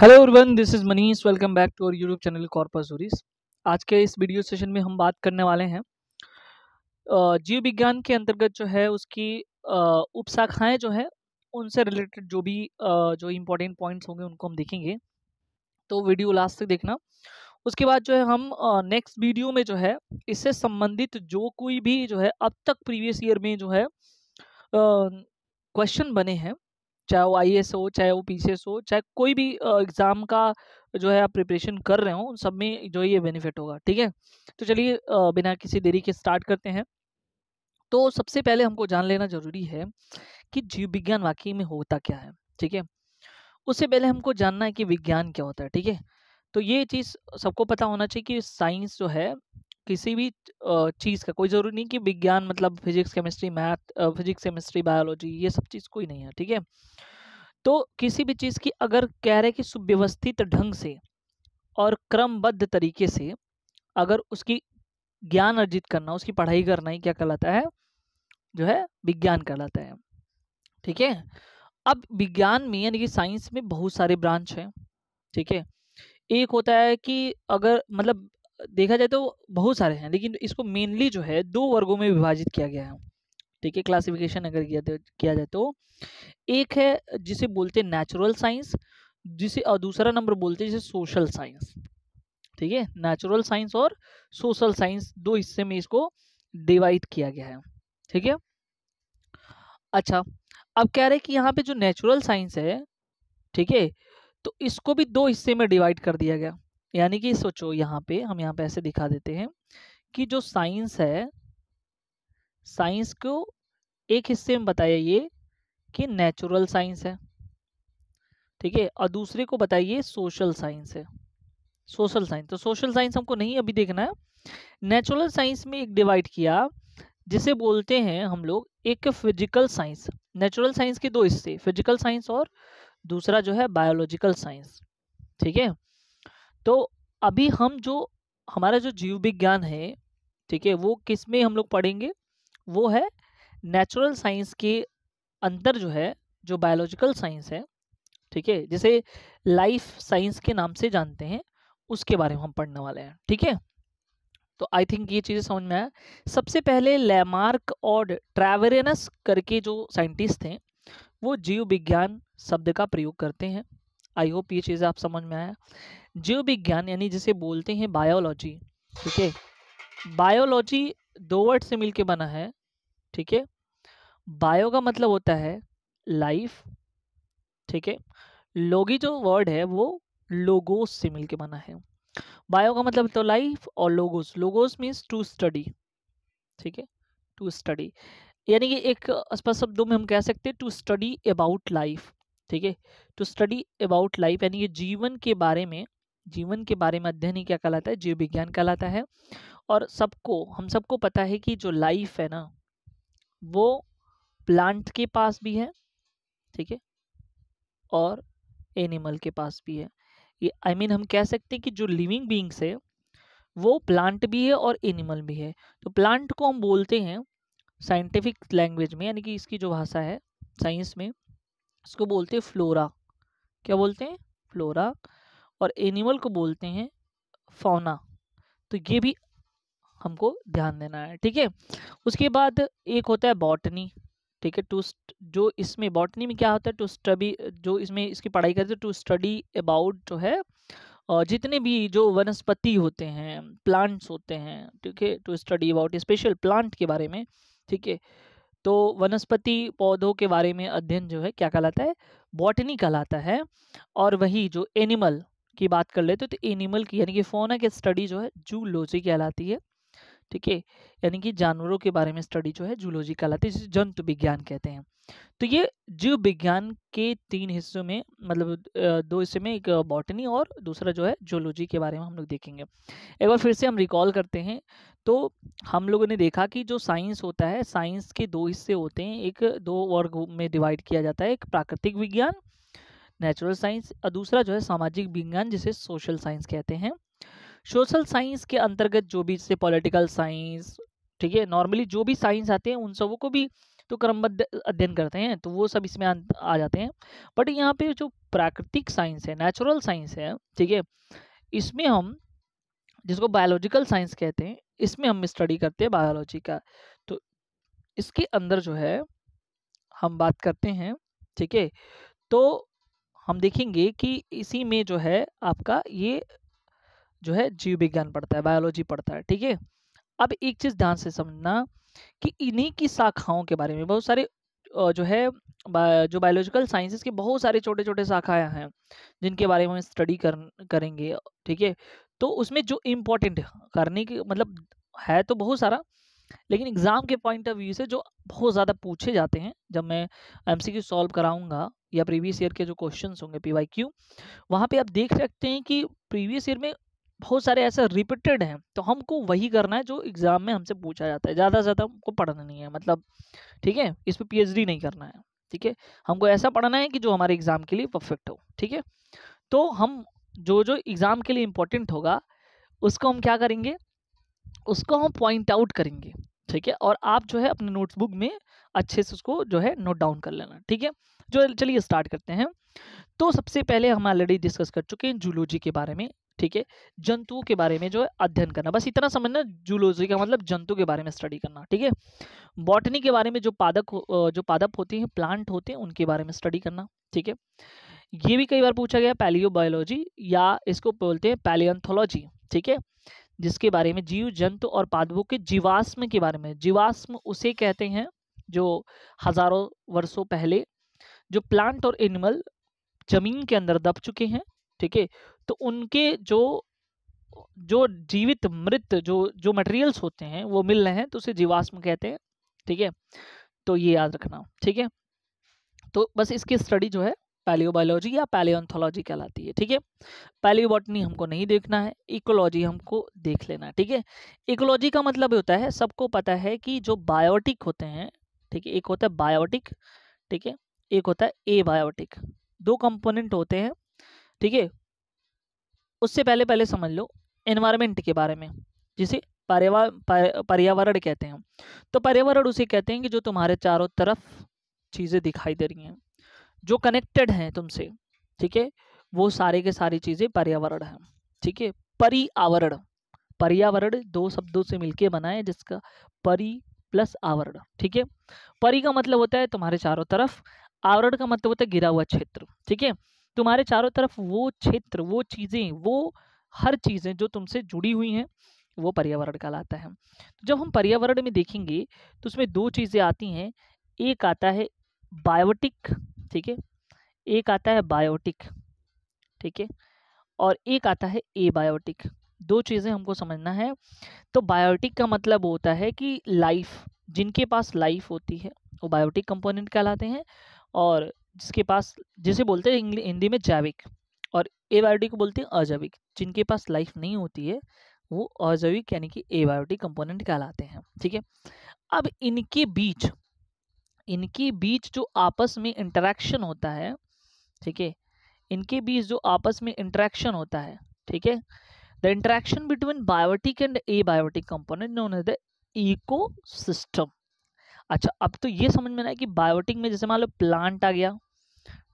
Hello everyone this is Manish welcome back to our YouTube channel कॉर्पस उरीस आज के इस वीडियो सेशन में हम बात करने वाले हैं जीव विज्ञान के अंतर्गत जो है उसकी उपशाखाएं जो है उनसे रिलेटेड जो भी जो इम्पोर्टेंट पॉइंट्स होंगे उनको हम देखेंगे तो वीडियो लास्ट तक देखना उसके बाद जो है हम नेक्स्ट वीडियो में जो है इससे संबंधित जो कोई भी जो है अब तक प्रीवियस ईयर में जो है क्वेश्चन बने हैं चाहे वो आई हो चाहे वो पी हो चाहे कोई भी एग्ज़ाम का जो है आप प्रिपरेशन कर रहे हो उन सब में जो ये बेनिफिट होगा ठीक है तो चलिए बिना किसी देरी के स्टार्ट करते हैं तो सबसे पहले हमको जान लेना ज़रूरी है कि जीव विज्ञान वाकई में होता क्या है ठीक है उससे पहले हमको जानना है कि विज्ञान क्या होता है ठीक है तो ये चीज़ सबको पता होना चाहिए कि साइंस जो है किसी भी चीज़ का कोई ज़रूरी नहीं कि विज्ञान मतलब physics chemistry math physics chemistry biology ये सब चीज़ कोई नहीं है ठीक है तो किसी भी चीज़ की अगर कह रहे कि सुव्यवस्थित ढंग से और क्रमबद्ध तरीके से अगर उसकी ज्ञान अर्जित करना उसकी पढ़ाई करना ही क्या कहलाता है जो है विज्ञान कहलाता है ठीक है अब विज्ञान में यानी कि साइंस में बहुत सारे ब्रांच हैं ठीक है एक होता है कि अगर मतलब देखा जाए तो बहुत सारे हैं लेकिन इसको मेनली जो है दो वर्गों में विभाजित किया गया है ठीक है क्लासिफिकेशन अगर किया जाए तो एक है जिसे बोलते हैं नेचुरल साइंस जिसे और दूसरा नंबर बोलते हैं जिसे सोशल साइंस ठीक है नेचुरल साइंस और सोशल साइंस दो हिस्से में इसको डिवाइड किया गया है ठीक है अच्छा अब कह रहे हैं कि यहाँ पे जो नेचुरल साइंस है ठीक है तो इसको भी दो हिस्से में डिवाइड कर दिया गया यानी कि सोचो यहाँ पे हम यहाँ पे ऐसे दिखा देते हैं कि जो साइंस है साइंस को एक हिस्से में बताया ये कि नेचुरल साइंस है ठीक है और दूसरे को बताइए सोशल साइंस है सोशल साइंस तो सोशल साइंस हमको नहीं अभी देखना है नेचुरल साइंस में एक डिवाइड किया जिसे बोलते हैं हम लोग एक फिजिकल साइंस नेचुरल साइंस के दो हिस्से फिजिकल साइंस और दूसरा जो है बायोलॉजिकल साइंस ठीक है तो अभी हम जो हमारा जो जीव विज्ञान है ठीक है वो किस में हम लोग पढ़ेंगे वो है नेचुरल साइंस के अंतर जो है जो बायोलॉजिकल साइंस है ठीक है जिसे लाइफ साइंस के नाम से जानते हैं उसके बारे में हम पढ़ने वाले हैं ठीक है तो आई थिंक ये चीज़ें समझ में आया सबसे पहले लेमार्क और ट्रैवरेनस करके जो साइंटिस्ट थे वो जीव विज्ञान शब्द का प्रयोग करते हैं आई होप ये चीज़ें आप समझ में आया जीव विज्ञान यानी जिसे बोलते हैं बायोलॉजी ठीक है बायोलॉजी दो वर्ड से मिलके बना है ठीक है बायो का मतलब होता है लाइफ ठीक है लोगी जो वर्ड है वो लोगोस से मिलके बना है बायो का मतलब तो लाइफ और logos logos means to study ठीक है टू स्टडी यानी कि एक स्पष्ट शब्दों में हम कह सकते हैं टू स्टडी अबाउट लाइफ ठीक है टू स्टडी अबाउट लाइफ यानी कि जीवन के बारे में जीवन के बारे में अध्ययन ही क्या कहलाता है जीव विज्ञान कहलाता है और सबको हम सबको पता है कि जो लाइफ है ना वो प्लांट के पास भी है ठीक है और एनिमल के पास भी है ये आई I मीन mean, हम कह सकते हैं कि जो लिविंग बींग्स है वो प्लांट भी है और एनिमल भी है तो प्लांट को हम बोलते हैं साइंटिफिक लैंग्वेज में यानी कि इसकी जो भाषा है साइंस में इसको बोलते हैं फ्लोरा क्या बोलते हैं फ्लोरा और एनिमल को बोलते हैं फौना तो ये भी हमको ध्यान देना है ठीक है उसके बाद एक होता है बॉटनी ठीक है टू जो इसमें बॉटनी में क्या होता है टू स्टडी जो इसमें इसकी पढ़ाई करते हैं टू स्टडी अबाउट जो है जितने भी जो वनस्पति होते हैं प्लांट्स होते हैं ठीक है to study about special plant के बारे में ठीक है तो वनस्पति पौधों के बारे में अध्ययन जो है क्या कहलाता है बॉटनी कहलाता है और वही जो एनिमल की बात कर लेते तो, तो एनिमल की यानी कि फोना की स्टडी जो है जूलॉजी कहलाती है ठीक है यानी कि जानवरों के बारे में स्टडी जो है जूलॉजी कहलाती है जिसे जंतु विज्ञान कहते हैं तो ये जीव विज्ञान के तीन हिस्सों में मतलब दो हिस्से में एक बॉटनी और दूसरा जो है जूलॉजी के बारे में हम लोग देखेंगे एक बार फिर से हम रिकॉल करते हैं तो हम लोगों ने देखा कि जो साइंस होता है साइंस के दो हिस्से होते हैं एक दो वर्ग में डिवाइड किया जाता है एक प्राकृतिक विज्ञान नेचुरल साइंस और दूसरा जो है सामाजिक विज्ञान जिसे सोशल साइंस कहते हैं सोशल साइंस के अंतर्गत जो भी जैसे पॉलिटिकल साइंस ठीक है नॉर्मली जो भी साइंस आते हैं उन सबों को भी तो क्रमबद्ध अध्ययन करते हैं तो वो सब इसमें आ, आ जाते हैं बट यहाँ पे जो प्राकृतिक साइंस है नेचुरल साइंस है ठीक है इसमें हम जिसको बायोलॉजिकल साइंस कहते हैं इसमें हम स्टडी करते हैं बायोलॉजी का तो इसके अंदर जो है हम बात करते हैं ठीक है तो हम देखेंगे कि इसी में जो है आपका ये जो है जीव विज्ञान पढ़ता है बायोलॉजी पढ़ता है ठीक है अब एक चीज़ ध्यान से समझना कि इन्हीं की शाखाओं के बारे में बहुत सारे जो है जो बायोलॉजिकल साइंसेस के बहुत सारे छोटे छोटे शाखाएं हैं जिनके बारे में स्टडी कर करेंगे ठीक है तो उसमें जो इम्पोर्टेंट करने की मतलब है तो बहुत सारा लेकिन एग्ज़ाम के पॉइंट ऑफ व्यू से जो बहुत ज़्यादा पूछे जाते हैं जब मैं एम सी सॉल्व कराऊंगा या प्रीवियस ईयर के जो क्वेश्चन होंगे पी वाई क्यू वहाँ पर आप देख सकते हैं कि प्रीवियस ईयर में बहुत सारे ऐसे रिपीटेड हैं तो हमको वही करना है जो एग्ज़ाम में हमसे पूछा जाता है ज़्यादा से ज़्यादा हमको पढ़ना नहीं है मतलब ठीक है इस पर डी नहीं करना है ठीक है हमको ऐसा पढ़ना है कि जो हमारे एग्ज़ाम के लिए परफेक्ट हो ठीक है तो हम जो जो एग्ज़ाम के लिए इम्पोर्टेंट होगा उसको हम क्या करेंगे उसको हम पॉइंट आउट करेंगे ठीक है और आप जो है अपने नोटबुक में अच्छे से उसको जो है नोट डाउन कर लेना ठीक है जो चलिए स्टार्ट करते हैं तो सबसे पहले हम ऑलरेडी डिस्कस कर चुके हैं जूलॉजी के बारे में ठीक है जंतुओं के बारे में जो है अध्ययन करना बस इतना समझना जूलॉजी का मतलब जंतु के बारे में स्टडी करना ठीक है बॉटनी के बारे में जो पादक जो पादप होते हैं प्लांट होते हैं उनके बारे में स्टडी करना ठीक है ये भी कई बार पूछा गया पैलियो बायोलॉजी या इसको बोलते हैं पैलियंथोलॉजी ठीक है जिसके बारे में जीव जंतु और पादवों के जीवाश्म के बारे में जीवाश्म उसे कहते हैं जो हजारों वर्षों पहले जो प्लांट और एनिमल जमीन के अंदर दब चुके हैं ठीक है तो उनके जो जो जीवित मृत जो जो मटेरियल्स होते हैं वो मिल रहे हैं तो उसे जीवाश्म कहते हैं ठीक है तो ये याद रखना ठीक है तो बस इसकी स्टडी जो है पैलियोबायोलॉजी या पैलियोथोलॉजी कहलाती है ठीक है पैलियोबॉटनी हमको नहीं देखना है इकोलॉजी हमको देख लेना ठीक है इकोलॉजी का मतलब होता है सबको पता है कि जो बायोटिक होते हैं ठीक है एक होता है बायोटिक ठीक है एक होता है ए बायोटिक दो कंपोनेंट होते हैं ठीक है उससे पहले पहले समझ लो एनवायरमेंट के बारे में जिसे पर्यावरण कहते हैं तो पर्यावरण उसे कहते हैं कि जो तुम्हारे चारों तरफ चीज़ें दिखाई दे रही हैं जो कनेक्टेड हैं तुमसे ठीक है वो सारे के सारी चीज़ें पर्यावरण हैं ठीक है आवरण पर्यावरण दो शब्दों से मिलके बना है जिसका परी प्लस आवरण ठीक है परी का मतलब होता है तुम्हारे चारों तरफ आवरण का मतलब होता है गिरा हुआ क्षेत्र ठीक है तुम्हारे चारों तरफ वो क्षेत्र वो चीज़ें वो हर चीज़ें जो तुमसे जुड़ी हुई हैं वो पर्यावरण कहलाता है तो जब हम पर्यावरण में देखेंगे तो उसमें दो चीज़ें आती हैं एक आता है बायोटिक ठीक है एक आता है बायोटिक ठीक है और एक आता है ए बायोटिक दो चीज़ें हमको समझना है तो बायोटिक का मतलब होता है कि लाइफ जिनके पास लाइफ होती है वो बायोटिक कंपोनेंट कहलाते हैं और जिसके पास जिसे बोलते हैं हिंदी में जैविक और ए को बोलते हैं अजैविक जिनके पास लाइफ नहीं होती है वो अजैविक यानी कि ए बायोटिक कंपोनेंट कहलाते हैं ठीक है अब इनके बीच इनके बीच जो आपस में इंटरेक्शन होता है ठीक है इनके बीच जो आपस में इंटरेक्शन होता है ठीक है the interaction between biotic and abiotic component known as the ecosystem अच्छा अब तो ये समझ में आया कि बायोटिक में जैसे मान लो प्लांट आ गया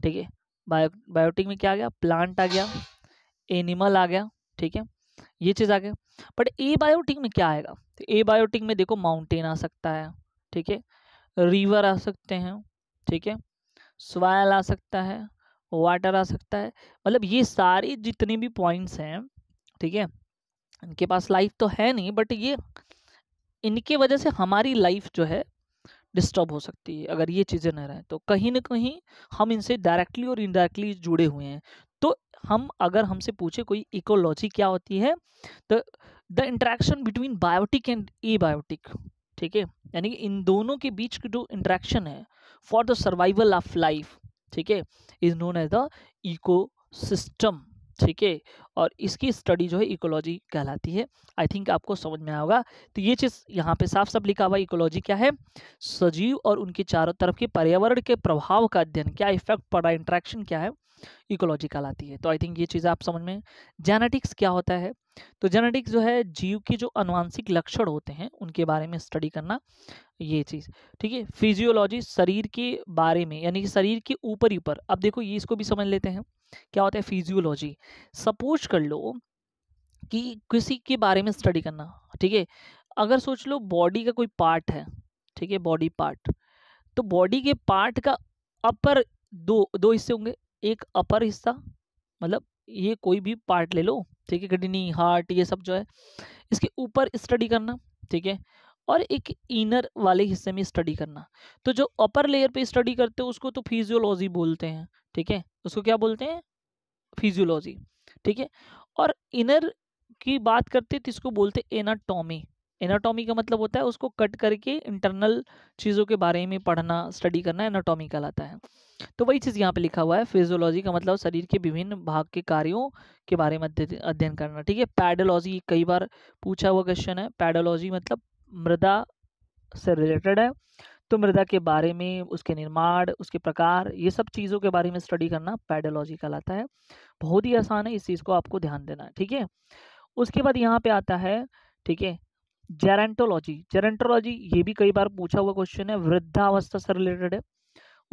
ठीक है बायो बायोटिक में क्या आ गया प्लांट आ गया एनिमल आ गया ठीक है ये चीज़ आ गया बट ए बायोटिक में क्या आएगा तो ए बायोटिक में देखो माउंटेन आ सकता है ठीक है रिवर आ सकते हैं ठीक है स्वायल आ सकता है वाटर आ सकता है मतलब ये सारी जितने भी पॉइंट्स हैं ठीक है इनके पास लाइफ तो है नहीं बट ये इनके वजह से हमारी लाइफ जो है डिस्टर्ब हो सकती है अगर ये चीज़ें ना रहें तो कहीं ना कहीं हम इनसे डायरेक्टली और इनडायरेक्टली जुड़े हुए हैं तो हम अगर हमसे पूछे कोई इकोलॉजी क्या होती है तो the interaction between biotic and abiotic ठीक है यानी कि इन दोनों के बीच की जो इंट्रैक्शन है for the survival of life ठीक है is known as the ecosystem ठीक है और इसकी स्टडी जो है इकोलॉजी कहलाती है आई थिंक आपको समझ में आएगा तो ये चीज़ यहाँ पे साफ साफ लिखा हुआ इकोलॉजी क्या है सजीव और उनके चारों तरफ के पर्यावरण के प्रभाव का अध्ययन क्या इफेक्ट पड़ा इंट्रैक्शन क्या है इकोलॉजिकल आती है तो आई थिंक ये चीज़ आप समझ में जेनेटिक्स क्या होता है तो जेनेटिक्स जो है जीव के जो अनुवांशिक लक्षण होते हैं उनके बारे में स्टडी करना ये चीज़ ठीक है फिजियोलॉजी शरीर के बारे में यानी कि शरीर के ऊपर ऊपर अब देखो ये इसको भी समझ लेते हैं क्या होता है फिजियोलॉजी सपोज कर लो कि किसी के बारे में स्टडी करना ठीक है अगर सोच लो बॉडी का कोई पार्ट है ठीक है बॉडी पार्ट तो बॉडी के पार्ट का अपर दो दो हिस्से होंगे एक अपर हिस्सा मतलब ये कोई भी पार्ट ले लो ठीक है किडनी हार्ट ये सब जो है इसके ऊपर स्टडी करना ठीक है और एक इनर वाले हिस्से में स्टडी करना तो जो अपर लेयर पे स्टडी करते हो उसको तो फिजियोलॉजी बोलते हैं ठीक है उसको क्या बोलते हैं फिजियोलॉजी ठीक है और इनर की बात करते तो इसको बोलते एनाटॉमी एनाटॉमी का मतलब होता है उसको कट करके इंटरनल चीज़ों के बारे में पढ़ना स्टडी करना एनाटॉमी कहलाता है तो वही चीज़ यहाँ पे लिखा हुआ है फिजियोलॉजी का मतलब शरीर के विभिन्न भाग के कार्यों के बारे में अध्ययन करना ठीक है पैडोलॉजी कई बार पूछा हुआ क्वेश्चन है पैडोलॉजी मतलब मृदा से रिलेटेड है तो मृदा के बारे में उसके निर्माण उसके प्रकार ये सब चीज़ों के बारे में स्टडी करना पैडोलॉजी कहलाता है बहुत ही आसान है इस चीज़ को आपको ध्यान देना है ठीक है उसके बाद यहाँ पे आता है ठीक है जेरेंटोलॉजी जेरेंटोलॉजी ये भी कई बार पूछा हुआ क्वेश्चन है वृद्धावस्था से रिलेटेड है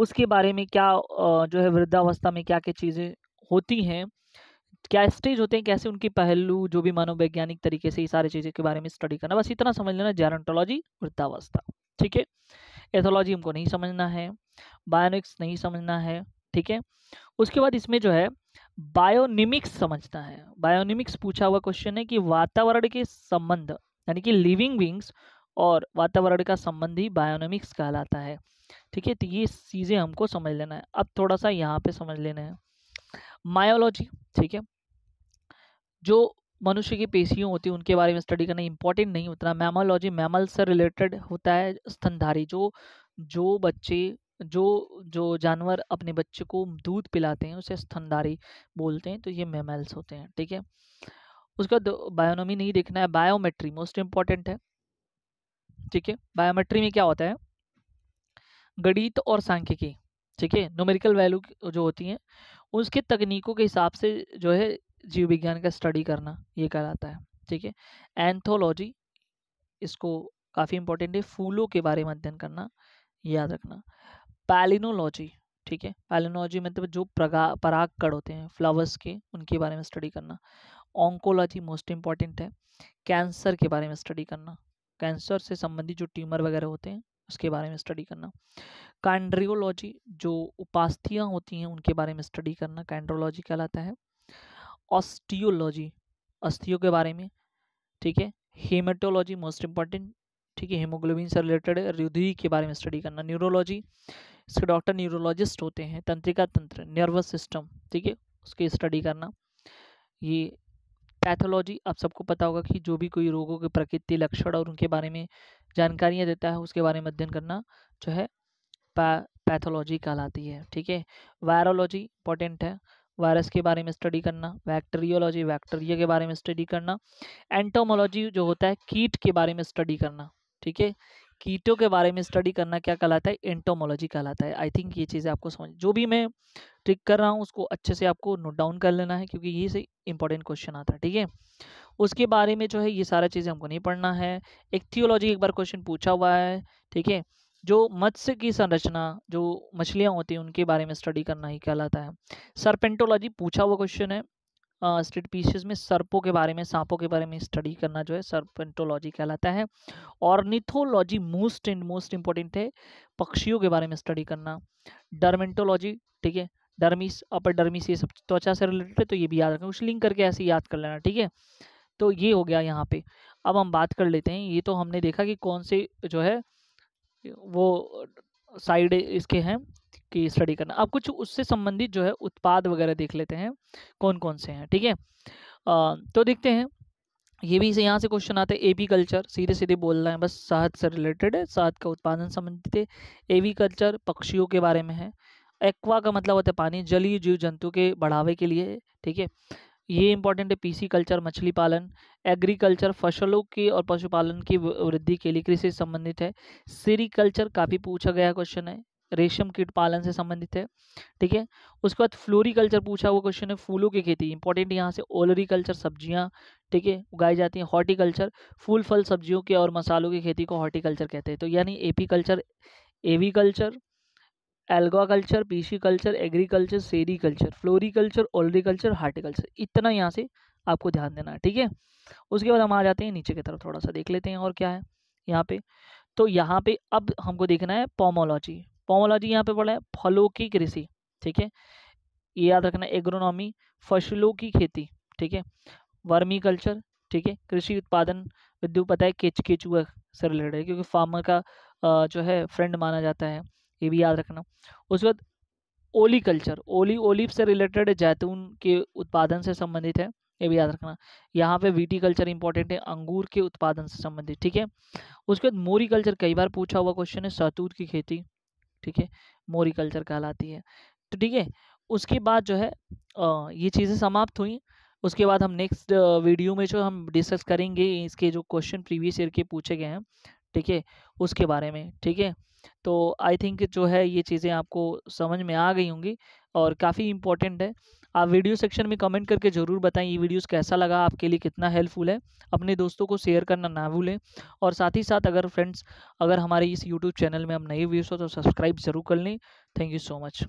उसके बारे में क्या जो है वृद्धावस्था में क्या क्या चीज़ें होती हैं क्या स्टेज होते हैं कैसे उनकी पहलू जो भी मनोवैज्ञानिक तरीके से ये सारी चीज़ें के बारे में स्टडी करना बस इतना समझ लेना जेरेंटोलॉजी वृद्धावस्था ठीक है एथोलॉजी हमको नहीं समझना है बायोनिक्स नहीं समझना है ठीक है उसके बाद इसमें जो है बायोनिमिक्स समझना है बायोनिमिक्स पूछा हुआ क्वेश्चन है कि वातावरण के संबंध यानी कि लिविंग विंग्स और वातावरण का संबंधी बायोनॉमिक्स कहलाता है ठीक है तो ये चीज़ें हमको समझ लेना है अब थोड़ा सा यहाँ पे समझ लेना है मायोलॉजी ठीक है जो मनुष्य की पेशियों होती हैं उनके बारे में स्टडी करना इम्पोर्टेंट नहीं उतना मैमोलॉजी मैमल से रिलेटेड होता है स्तनधारी जो जो बच्चे जो जो जानवर अपने बच्चे को दूध पिलाते हैं उसे स्तनधारी बोलते हैं तो ये मेमल्स होते हैं ठीक है उसके बाद बायोनोमी नहीं देखना है बायोमेट्री मोस्ट इम्पॉर्टेंट है ठीक है बायोमेट्री में क्या होता है गणित और सांख्यिकी ठीक है नोमेरिकल वैल्यू जो होती हैं उसके तकनीकों के हिसाब से जो है जीव विज्ञान का स्टडी करना ये कहलाता है ठीक है एंथोलॉजी इसको काफ़ी इंपॉर्टेंट है फूलों के बारे में अध्ययन करना याद रखना पैलिनोलॉजी ठीक है पैलिनोलॉजी मतलब जो प्रगा पराग कड़ होते हैं फ्लावर्स के उनके बारे में स्टडी करना ऑन्कोलॉजी मोस्ट इम्पॉर्टेंट है कैंसर के बारे में स्टडी करना कैंसर से संबंधित जो ट्यूमर वगैरह होते हैं उसके बारे में स्टडी करना कैंड्रियोलॉजी जो उपास्थियाँ होती हैं उनके बारे में स्टडी करना कैंड्रोलॉजी कहलाता है ऑस्टियोलॉजी अस्थियों के बारे में ठीक है हेमेटोलॉजी मोस्ट इम्पॉर्टेंट ठीक है हीमोग्लोबिन से रिलेटेड रुधिरी के बारे में स्टडी करना न्यूरोलॉजी इसके डॉक्टर न्यूरोलॉजिस्ट होते हैं तंत्रिका तंत्र नर्वस सिस्टम ठीक है उसकी स्टडी करना ये पैथोलॉजी आप सबको पता होगा कि जो भी कोई रोगों के प्रकृति लक्षण और उनके बारे में जानकारियाँ देता है उसके बारे में अध्ययन करना जो है पैथोलॉजी कहलाती है ठीक है वायरोलॉजी इंपॉर्टेंट है वायरस के बारे में स्टडी करना बैक्टीरियोलॉजी बैक्टीरिया के बारे में स्टडी करना एंटोमोलॉजी जो होता है कीट के बारे में स्टडी करना ठीक है कीटों के बारे में स्टडी करना क्या कहलाता है एंटोमोलॉजी कहलाता है आई थिंक ये चीज़ें आपको समझ जो भी मैं ट्रिक कर रहा हूँ उसको अच्छे से आपको नोट डाउन कर लेना है क्योंकि ये से इंपॉर्टेंट क्वेश्चन आता है ठीक है उसके बारे में जो है ये सारा चीज़ें हमको नहीं पढ़ना है एक्थियोलॉजी एक बार क्वेश्चन पूछा हुआ है ठीक है जो मत्स्य की संरचना जो मछलियाँ होती हैं उनके बारे में स्टडी करना ही कहलाता है सरपेंटोलॉजी पूछा हुआ क्वेश्चन है स्टेट पीसीज में सर्पों के बारे में सांपों के बारे में स्टडी करना जो है सर्पेंटोलॉजी कहलाता है और ornithology most and most important है पक्षियों के बारे में स्टडी करना डर्मेंटोलॉजी ठीक है डर्मिस अपर डर्मिस ये सब त्वचा से रिलेटेड है तो ये भी याद रखें कुछ लिंक करके ऐसे याद कर लेना ठीक है तो ये हो गया यहाँ पे अब हम बात कर लेते हैं ये तो हमने देखा कि कौन से जो है वो साइड इसके हैं की स्टडी करना अब कुछ उससे संबंधित जो है उत्पाद वगैरह देख लेते हैं कौन कौन से हैं ठीक है थीके? तो देखते हैं ये भी यहाँ से क्वेश्चन आते हैं एवी कल्चर सीधे सीधे बोलना है बस शहद से रिलेटेड है शहद का उत्पादन संबंधित है एवी कल्चर पक्षियों के बारे में है एक्वा का मतलब होता है पानी जलीय जीव जंतु के बढ़ावे के लिए ठीक है ये इंपॉर्टेंट है पीसी कल्चर मछली पालन एग्रीकल्चर फसलों की और पशुपालन की वृद्धि के लिए कृषि संबंधित है सीरी कल्चर काफ़ी पूछा गया क्वेश्चन है रेशम कीट पालन से संबंधित है ठीक है उसके बाद फ्लोरिकल्चर पूछा हुआ क्वेश्चन है फूलों की खेती इंपॉर्टेंट यहाँ से ओलरिकल्चर सब्जियाँ ठीक है उगाई जाती हैं हॉर्टिकल्चर फूल फल सब्जियों के और मसालों की खेती को हॉर्टिकल्चर कहते हैं तो यानी apiculture aviculture algaculture culture agriculture sericulture floriculture olericulture horticulture इतना यहाँ से आपको ध्यान देना है ठीक है उसके बाद हम आ जाते हैं नीचे की तरफ थोड़ा सा देख लेते हैं और क्या है यहाँ पे तो यहाँ पे अब हमको देखना है पॉमोलॉजी पॉमोलॉजी यहाँ पे पढ़ा है फलों की कृषि ठीक है ये याद रखना एग्रोनॉमी फसलों की खेती ठीक है वर्मी कल्चर ठीक है कृषि उत्पादन विद्युत पता है केच केचुआ से रिलेटेड है क्योंकि फार्मर का जो है फ्रेंड माना जाता है ये भी याद रखना उसके बाद ओली कल्चर ओली ओलिव से रिलेटेड जैतून के उत्पादन से संबंधित है ये भी याद रखना यहाँ पे वीटी कल्चर इंपॉर्टेंट है अंगूर के उत्पादन से संबंधित ठीक है उसके बाद मोरी कल्चर कई बार पूछा हुआ क्वेश्चन है सतूत की खेती ठीक है मोरी कल्चर कहलाती है तो ठीक है उसके बाद जो है ये चीज़ें समाप्त हुई उसके बाद हम नेक्स्ट वीडियो में जो हम डिस्कस करेंगे इसके जो क्वेश्चन प्रीवियस ईयर के पूछे गए हैं ठीक है उसके बारे में ठीक है तो आई थिंक जो है ये चीज़ें आपको समझ में आ गई होंगी और काफ़ी इम्पोर्टेंट है आप वीडियो सेक्शन में कमेंट करके ज़रूर बताएं ये वीडियोस कैसा लगा आपके लिए कितना हेल्पफुल है अपने दोस्तों को शेयर करना ना भूलें और साथ ही साथ अगर फ्रेंड्स अगर हमारे इस यूट्यूब चैनल में हम नए व्यूज़ हो तो सब्सक्राइब ज़रूर कर लें थैंक यू सो मच